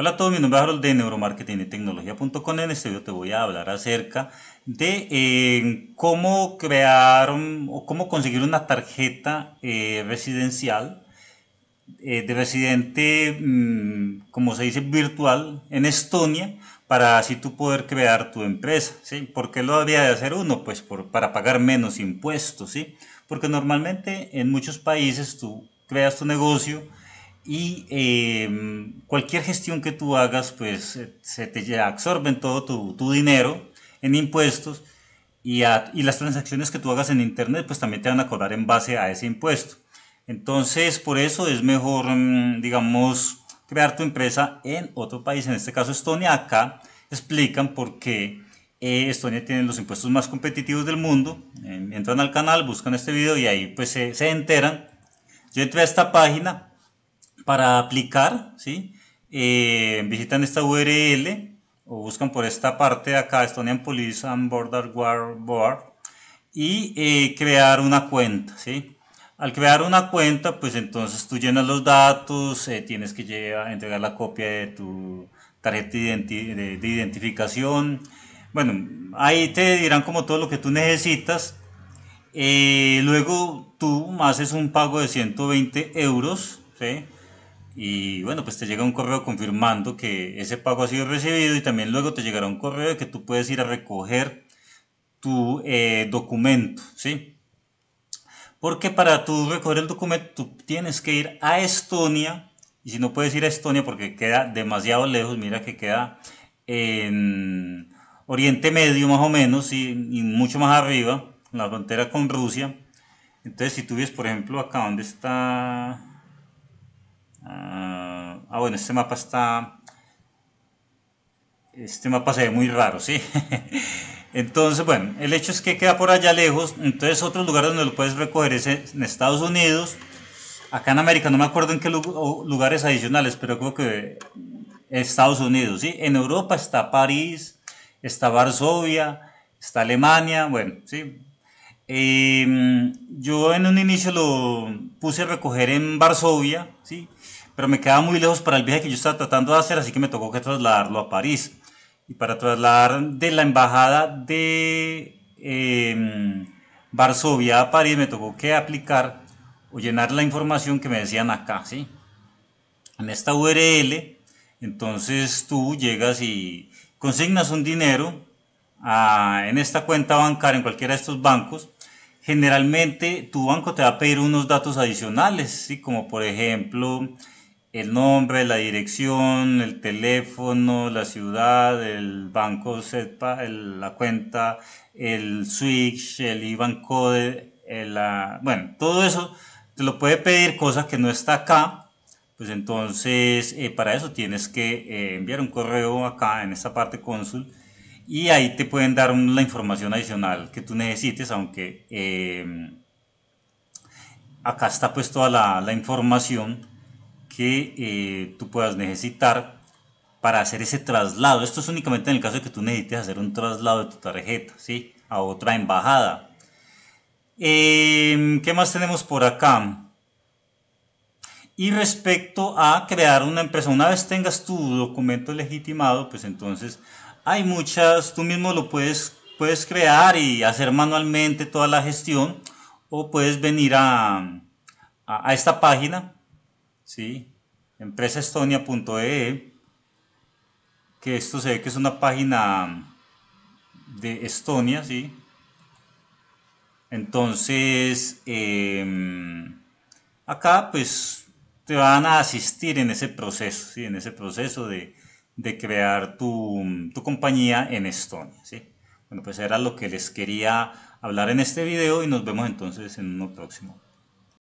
Hola a todos, mi nombre es Harold de Neuromarketing y Tecnología.com. En este video te voy a hablar acerca de eh, cómo crear o cómo conseguir una tarjeta eh, residencial eh, de residente, mm, como se dice, virtual en Estonia para así tú poder crear tu empresa. ¿sí? ¿Por qué lo había de hacer uno? Pues para pagar menos impuestos, ¿sí? Porque normalmente en muchos países tú creas tu negocio y em, cualquier gestión que tú hagas, pues se te absorben todo tu, dinero en impuestos y, y, las transacciones que tú hagas en Internet, pues también te van a cobrar en base a ese impuesto. Entonces, por eso es mejor, mm, digamos, crear tu empresa en otro país, en este caso Estonia. Acá explican por qué eh, Estonia tiene los impuestos más competitivos del mundo. entran al canal, buscan este video y ahí pues se, se enteran. Yo entré a esta página, para aplicar, ¿sí? Eh, visitan esta URL o buscan por esta parte de acá, Estonian Police and Border Guard Board, y eh, crear una cuenta, ¿sí? Al crear una cuenta, pues entonces tú llenas los datos, eh, tienes que llegar, entregar la copia de tu tarjeta de, identificación. Bueno, ahí te dirán como todo lo que tú necesitas. luego tú haces un pago de 120 euros, ¿sí? y bueno, pues te llega un correo confirmando que ese pago ha sido recibido y también luego te llegará un correo de que tú puedes ir a recoger tu eh, documento, ¿sí? Porque para tú recoger el documento tú tienes que ir a Estonia y si no puedes ir a Estonia porque queda demasiado lejos, mira que queda en Oriente Medio más o menos y, mucho más arriba, en la frontera con Rusia. Entonces si tú ves, por ejemplo, acá donde está Ah, ah, bueno, este mapa está... Este mapa se ve muy raro, ¿sí? Entonces, bueno, el hecho es que queda por allá lejos. Entonces, otro lugar donde lo puedes recoger es en Estados Unidos. Acá en América, no me acuerdo en qué lugares adicionales, pero creo que Estados Unidos, ¿sí? En Europa está París, está Varsovia, está Alemania, bueno, ¿sí? Em, yo en un inicio lo puse a recoger en Varsovia, ¿sí? pero me quedaba muy lejos para el viaje que yo estaba tratando de hacer, así que me tocó que trasladarlo a París. Y para trasladar de la embajada de em, Varsovia a París, me tocó que aplicar o llenar la información que me decían acá, ¿sí? En esta URL, entonces tú llegas y consignas un dinero a, ah, en esta cuenta bancaria, en cualquiera de estos bancos, generalmente tu banco te va a pedir unos datos adicionales, ¿sí? como por ejemplo el nombre, la dirección, el teléfono, la ciudad, el banco SEPA, la cuenta, el switch, el IBAN code, bueno, todo eso te lo puede pedir, cosa que no está acá. Pues entonces, eh, para eso tienes que eh, enviar un correo acá en esta parte Consul y ahí te pueden dar la información adicional que tú necesites, aunque eh, acá está pues toda la información que eh, tú puedas necesitar para hacer ese traslado. Esto es únicamente en el caso de que tú necesites hacer un traslado de tu tarjeta ¿sí? a otra embajada. Em, ¿Qué más tenemos por acá? Y respecto a crear una empresa, una vez tengas tu documento legitimado, pues entonces hay muchas, tú mismo lo puedes, puedes crear y hacer manualmente toda la gestión o puedes venir a, a esta página ¿sí? empresaestonia.ee, que esto se ve que es una página de Estonia, ¿sí? Entonces, em, acá pues te van a asistir en ese proceso, En ese proceso de, crear tu, compañía en Estonia, ¿sí? Bueno, pues era lo que les quería hablar en este video y nos vemos entonces en uno próximo.